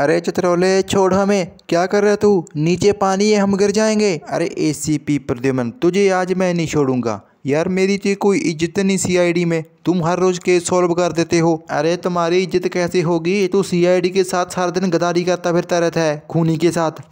अरे चतरौले छोड़ हमें क्या कर रहा तू नीचे पानी है हम गिर जाएंगे अरे ए सी पी प्रद्युमन तुझे आज मैं नहीं छोड़ूंगा यार मेरी तो कोई इज्जत नहीं सीआईडी में तुम हर रोज केस सॉल्व कर देते हो अरे तुम्हारी इज्जत कैसे होगी तू सीआईडी के साथ सारा दिन गदारी करता फिरता रहता है खूनी के साथ